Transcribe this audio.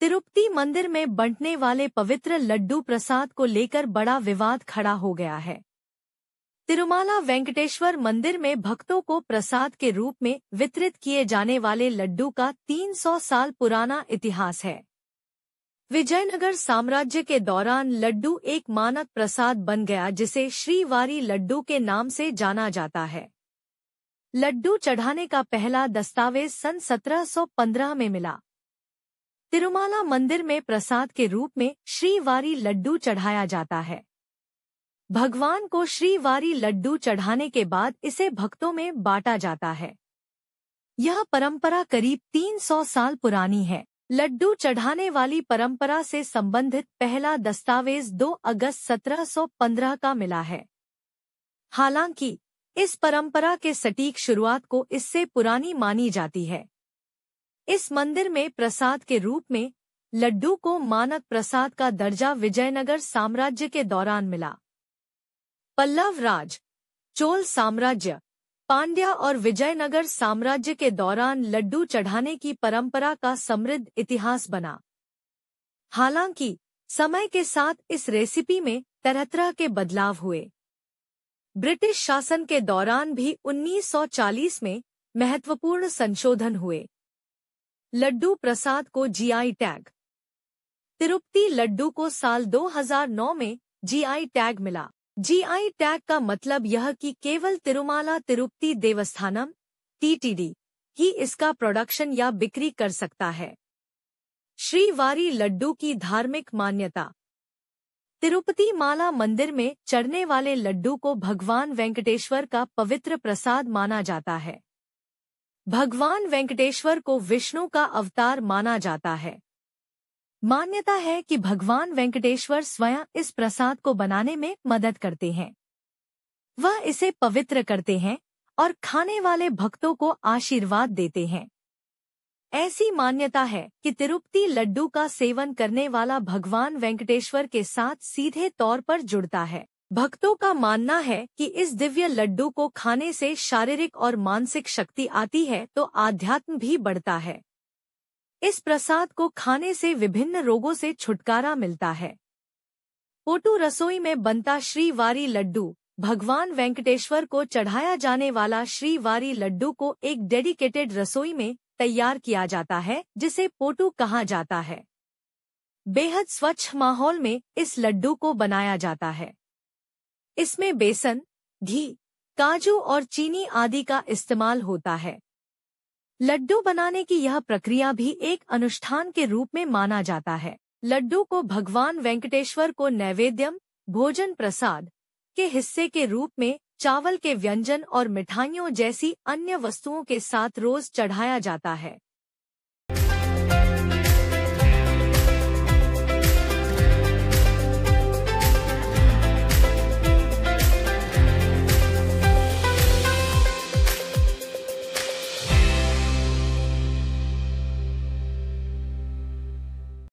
तिरुपति मंदिर में बंटने वाले पवित्र लड्डू प्रसाद को लेकर बड़ा विवाद खड़ा हो गया है तिरुमाला वेंकटेश्वर मंदिर में भक्तों को प्रसाद के रूप में वितरित किए जाने वाले लड्डू का 300 साल पुराना इतिहास है विजयनगर साम्राज्य के दौरान लड्डू एक मानक प्रसाद बन गया जिसे श्रीवारी लड्डू के नाम से जाना जाता है लड्डू चढ़ाने का पहला दस्तावेज सन 1715 में मिला तिरुमाला मंदिर में प्रसाद के रूप में श्रीवारी लड्डू चढ़ाया जाता है भगवान को श्रीवारी लड्डू चढ़ाने के बाद इसे भक्तों में बांटा जाता है यह परंपरा करीब 300 साल पुरानी है लड्डू चढ़ाने वाली परंपरा से संबंधित पहला दस्तावेज 2 अगस्त 1715 का मिला है हालांकि इस परंपरा के सटीक शुरुआत को इससे पुरानी मानी जाती है इस मंदिर में प्रसाद के रूप में लड्डू को मानक प्रसाद का दर्जा विजयनगर साम्राज्य के दौरान मिला पल्लव राज चोल साम्राज्य पांड्या और विजयनगर साम्राज्य के दौरान लड्डू चढ़ाने की परंपरा का समृद्ध इतिहास बना हालांकि समय के साथ इस रेसिपी में तरह तरह के बदलाव हुए ब्रिटिश शासन के दौरान भी 1940 में महत्वपूर्ण संशोधन हुए लड्डू प्रसाद को जीआई टैग तिरुपति लड्डू को साल 2009 में जीआई टैग मिला जीआई टैग का मतलब यह कि केवल तिरुमाला तिरुपति देवस्थानम टीटीडी ही इसका प्रोडक्शन या बिक्री कर सकता है श्रीवारी लड्डू की धार्मिक मान्यता तिरुपति माला मंदिर में चढ़ने वाले लड्डू को भगवान वेंकटेश्वर का पवित्र प्रसाद माना जाता है भगवान वेंकटेश्वर को विष्णु का अवतार माना जाता है मान्यता है कि भगवान वेंकटेश्वर स्वयं इस प्रसाद को बनाने में मदद करते हैं वह इसे पवित्र करते हैं और खाने वाले भक्तों को आशीर्वाद देते हैं ऐसी मान्यता है कि तिरुपति लड्डू का सेवन करने वाला भगवान वेंकटेश्वर के साथ सीधे तौर पर जुड़ता है भक्तों का मानना है कि इस दिव्य लड्डू को खाने से शारीरिक और मानसिक शक्ति आती है तो आध्यात्म भी बढ़ता है इस प्रसाद को खाने से विभिन्न रोगों से छुटकारा मिलता है पोटू रसोई में बनता श्रीवारी लड्डू भगवान वेंकटेश्वर को चढ़ाया जाने वाला श्रीवारी लड्डू को एक डेडिकेटेड रसोई में तैयार किया जाता है जिसे पोटू कहा जाता है बेहद स्वच्छ माहौल में इस लड्डू को बनाया जाता है इसमें बेसन घी काजू और चीनी आदि का इस्तेमाल होता है लड्डू बनाने की यह प्रक्रिया भी एक अनुष्ठान के रूप में माना जाता है लड्डू को भगवान वेंकटेश्वर को नैवेद्यम भोजन प्रसाद के हिस्से के रूप में चावल के व्यंजन और मिठाइयों जैसी अन्य वस्तुओं के साथ रोज चढ़ाया जाता है